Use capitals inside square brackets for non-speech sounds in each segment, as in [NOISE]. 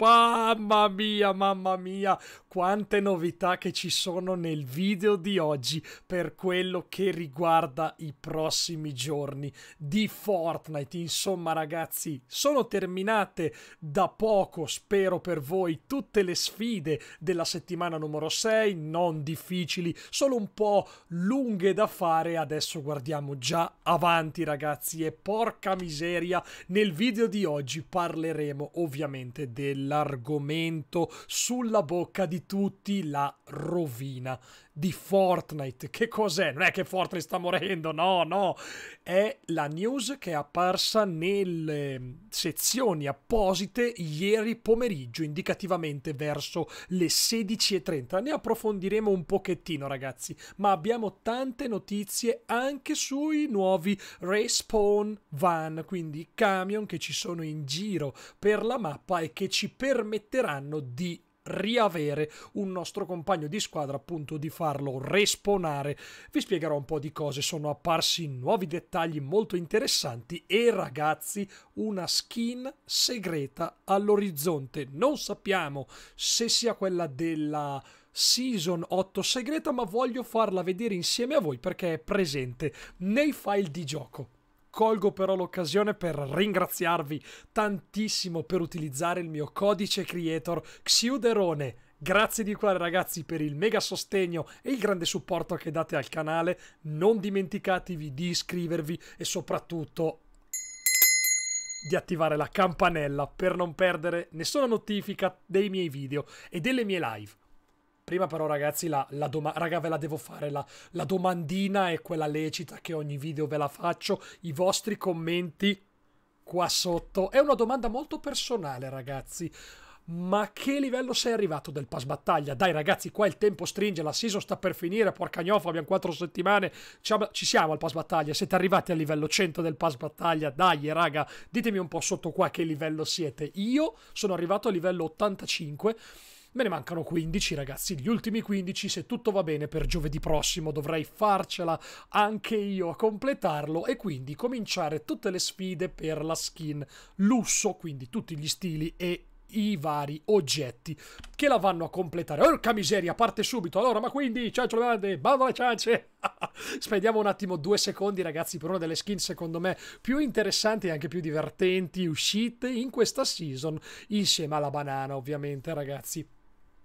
Mamma mia, mamma mia, quante novità che ci sono nel video di oggi per quello che riguarda i prossimi giorni di Fortnite. Insomma, ragazzi, sono terminate da poco, spero per voi, tutte le sfide della settimana numero 6, non difficili, solo un po' lunghe da fare. Adesso guardiamo già avanti, ragazzi, e porca miseria, nel video di oggi parleremo ovviamente del l'argomento sulla bocca di tutti, la rovina di Fortnite. Che cos'è? Non è che Fortnite sta morendo, no, no. È la news che è apparsa nelle mm, sezioni apposite ieri pomeriggio, indicativamente verso le 16.30. Ne approfondiremo un pochettino, ragazzi, ma abbiamo tante notizie anche sui nuovi respawn van, quindi camion che ci sono in giro per la mappa e che ci permetteranno di riavere un nostro compagno di squadra, appunto di farlo respawnare. Vi spiegherò un po' di cose, sono apparsi nuovi dettagli molto interessanti e ragazzi, una skin segreta all'orizzonte. Non sappiamo se sia quella della Season 8 segreta, ma voglio farla vedere insieme a voi perché è presente nei file di gioco. Colgo però l'occasione per ringraziarvi tantissimo per utilizzare il mio codice creator Xiuderone. Grazie di cuore ragazzi per il mega sostegno e il grande supporto che date al canale. Non dimenticatevi di iscrivervi e soprattutto di attivare la campanella per non perdere nessuna notifica dei miei video e delle mie live. Prima però ragazzi, la, la doma- raga, ve la devo fare, la, la domandina è quella lecita che ogni video ve la faccio, i vostri commenti qua sotto. È una domanda molto personale ragazzi ma a che livello sei arrivato del pass battaglia? Dai ragazzi, qua il tempo stringe, la season sta per finire, porca gnofa, abbiamo quattro settimane, ci siamo al pass battaglia, siete arrivati al livello 100 del pass battaglia, dai raga, ditemi un po' sotto qua che livello siete. Io sono arrivato al livello 85 Me ne mancano 15 ragazzi, gli ultimi 15 se tutto va bene per giovedì prossimo dovrei farcela anche io a completarlo e quindi cominciare tutte le sfide per la skin lusso, quindi tutti gli stili e i vari oggetti che la vanno a completare. Orca miseria, parte subito. Allora, ma quindi, ciao grande, bando alle ciance! [LAUGHS] Spendiamo un attimo due secondi, ragazzi, per una delle skin, secondo me, più interessanti e anche più divertenti uscite in questa season, insieme alla banana, ovviamente, ragazzi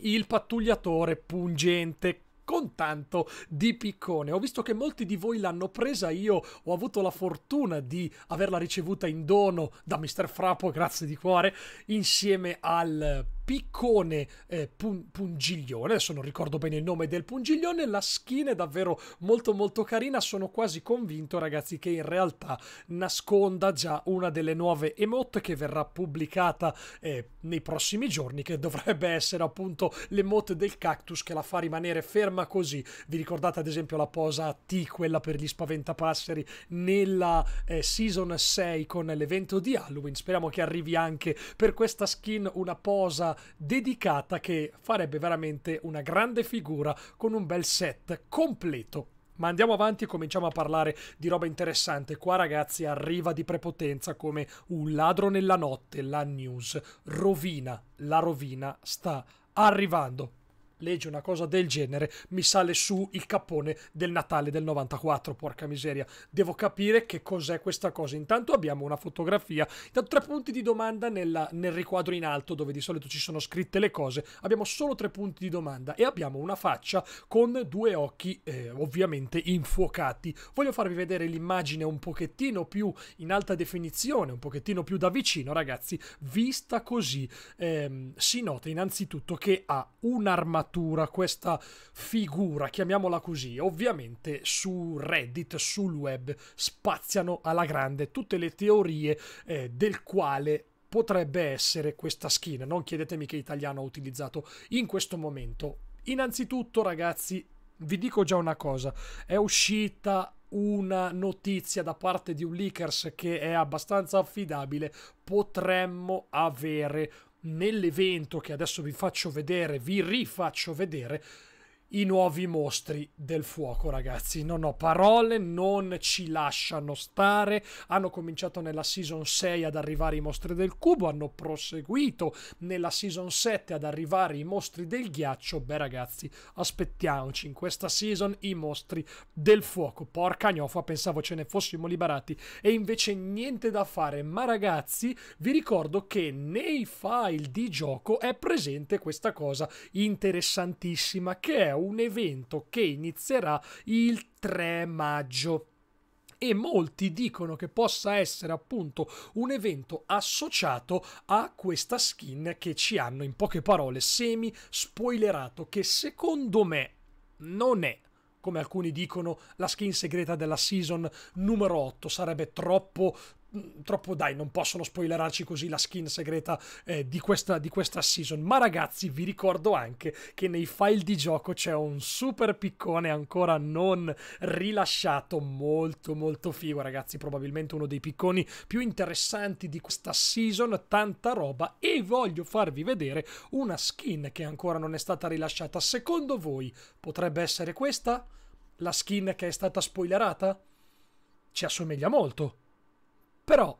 il pattugliatore pungente con tanto di piccone. Ho visto che molti di voi l'hanno presa, io ho avuto la fortuna di averla ricevuta in dono da Mr. Frappo, grazie di cuore, insieme al piccone eh, pun- pungiglione, adesso non ricordo bene il nome del pungiglione, la skin è davvero molto molto carina, sono quasi convinto ragazzi che in realtà nasconda già una delle nuove emote che verrà pubblicata eh, nei prossimi giorni, che dovrebbe essere appunto l'emote del cactus che la fa rimanere ferma così. Vi ricordate ad esempio la posa T, quella per gli spaventapasseri, nella eh, season 6 con l'evento di Halloween? Speriamo che arrivi anche per questa skin una posa dedicata che farebbe veramente una grande figura con un bel set completo. Ma andiamo avanti e cominciamo a parlare di roba interessante. Qua, ragazzi, arriva di prepotenza come un ladro nella notte. La news rovina, la rovina sta arrivando legge una cosa del genere, mi sale su il cappone del Natale del 94, porca miseria. Devo capire che cos'è questa cosa. Intanto abbiamo una fotografia, intanto tre punti di domanda nella, nel riquadro in alto dove di solito ci sono scritte le cose. Abbiamo solo tre punti di domanda e abbiamo una faccia con due occhi eh, ovviamente infuocati. Voglio farvi vedere l'immagine un pochettino più in alta definizione, un pochettino più da vicino, ragazzi. Vista così, ehm, si nota innanzitutto che ha un'armatura creatura, questa figura, chiamiamola così, ovviamente su Reddit, sul web, spaziano alla grande tutte le teorie eh, del quale potrebbe essere questa skin. Non chiedetemi che italiano ho utilizzato in questo momento. Innanzitutto, ragazzi, vi dico già una cosa, è uscita una notizia da parte di un leakers che è abbastanza affidabile, potremmo avere nell'evento che adesso vi faccio vedere, vi rifaccio vedere, i nuovi mostri del fuoco, ragazzi. Non ho parole, non ci lasciano stare. Hanno cominciato nella season 6 ad arrivare i mostri del cubo, hanno proseguito nella season 7 ad arrivare i mostri del ghiaccio. Beh, ragazzi, aspettiamoci in questa season i mostri del fuoco. Porca gnofa, pensavo ce ne fossimo liberati e invece niente da fare. Ma ragazzi, vi ricordo che nei file di gioco è presente questa cosa interessantissima che è un evento che inizierà il 3 maggio e molti dicono che possa essere appunto un evento associato a questa skin che ci hanno in poche parole semi spoilerato che secondo me non è come alcuni dicono, la skin segreta della season numero 8 sarebbe troppo Mm, troppo dai, non possono spoilerarci così la skin segreta eh, di, questa, di, questa, season. Ma ragazzi, vi ricordo anche che nei file di gioco c'è un super piccone ancora non rilasciato, molto molto figo, ragazzi. Probabilmente uno dei picconi più interessanti di questa season, tanta roba. E voglio farvi vedere una skin che ancora non è stata rilasciata. Secondo voi potrebbe essere questa? La skin che è stata spoilerata? Ci assomiglia molto. Però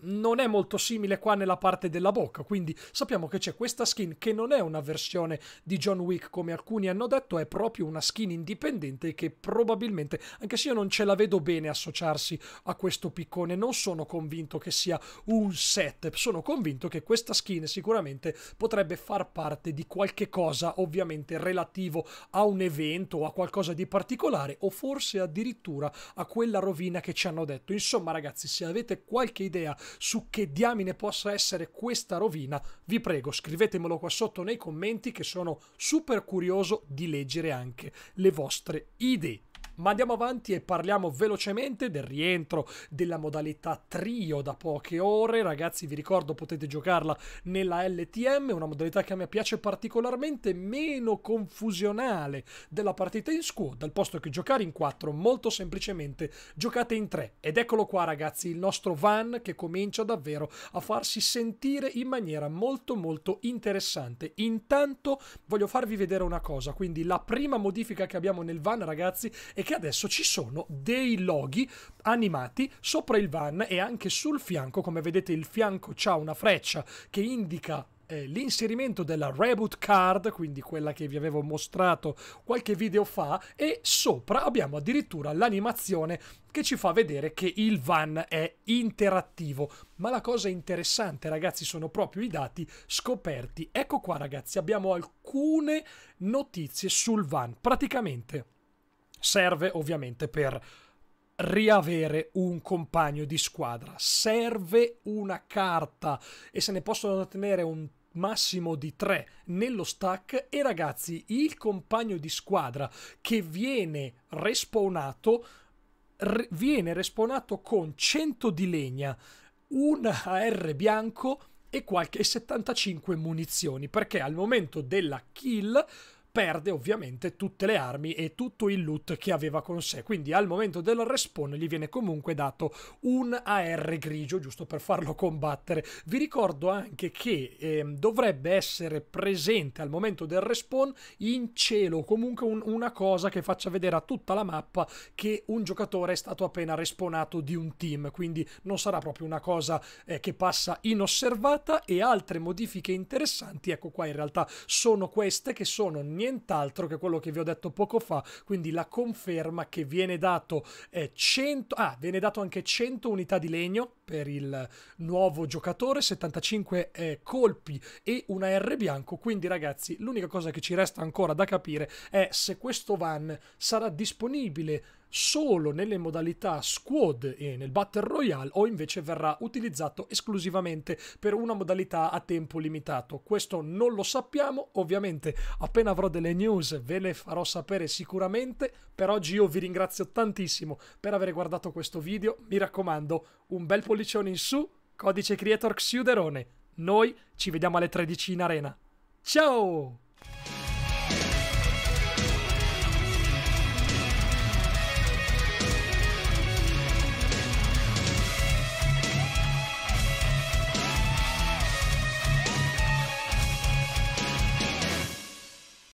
non è molto simile qua nella parte della bocca, quindi sappiamo che c'è questa skin che non è una versione di John Wick come alcuni hanno detto, è proprio una skin indipendente che probabilmente, anche se io non ce la vedo bene associarsi a questo piccone, non sono convinto che sia un set, sono convinto che questa skin sicuramente potrebbe far parte di qualche cosa ovviamente relativo a un evento o a qualcosa di particolare o forse addirittura a quella rovina che ci hanno detto. Insomma ragazzi, se avete qualche idea su che diamine possa essere questa rovina, vi prego scrivetemelo qua sotto nei commenti che sono super curioso di leggere anche le vostre idee. Ma andiamo avanti e parliamo velocemente del rientro della modalità trio da poche ore. Ragazzi, vi ricordo potete giocarla nella LTM, una modalità che a me piace particolarmente, meno confusionale della partita in squad, al posto che giocare in quattro, molto semplicemente giocate in tre. Ed eccolo qua ragazzi, il nostro van che comincia davvero a farsi sentire in maniera molto molto interessante. Intanto voglio farvi vedere una cosa, quindi la prima modifica che abbiamo nel van ragazzi è che adesso ci sono dei loghi animati sopra il van e anche sul fianco, come vedete il fianco ha una freccia che indica eh, l'inserimento della reboot card, quindi quella che vi avevo mostrato qualche video fa, e sopra abbiamo addirittura l'animazione che ci fa vedere che il van è interattivo. Ma la cosa interessante, ragazzi, sono proprio i dati scoperti. Ecco qua, ragazzi, abbiamo alcune notizie sul van. Praticamente serve ovviamente per riavere un compagno di squadra. Serve una carta e se ne possono ottenere un massimo di 3 nello stack e ragazzi il compagno di squadra che viene respawnato viene respawnato con 100 di legna un AR bianco e qualche 75 munizioni perché al momento della kill perde ovviamente tutte le armi e tutto il loot che aveva con sé. Quindi al momento del respawn gli viene comunque dato un AR grigio, giusto per farlo combattere. Vi ricordo anche che eh, dovrebbe essere presente al momento del respawn in cielo, comunque un, una cosa che faccia vedere a tutta la mappa che un giocatore è stato appena respawnato di un team, quindi non sarà proprio una cosa eh, che passa inosservata e altre modifiche interessanti, ecco qua in realtà sono queste che sono niente nient'altro che quello che vi ho detto poco fa, quindi la conferma che viene dato, eh, 100, ah, viene dato anche 100 unità di legno per il nuovo giocatore, 75 eh, colpi e una R bianco, quindi ragazzi l'unica cosa che ci resta ancora da capire è se questo van sarà disponibile solo nelle modalità squad e nel Battle Royale o invece verrà utilizzato esclusivamente per una modalità a tempo limitato. Questo non lo sappiamo, ovviamente appena avrò delle news ve le farò sapere sicuramente, per oggi io vi ringrazio tantissimo per aver guardato questo video, mi raccomando un bel pollicione in su, codice creator Xiuderone, noi ci vediamo alle 13 in arena. Ciao!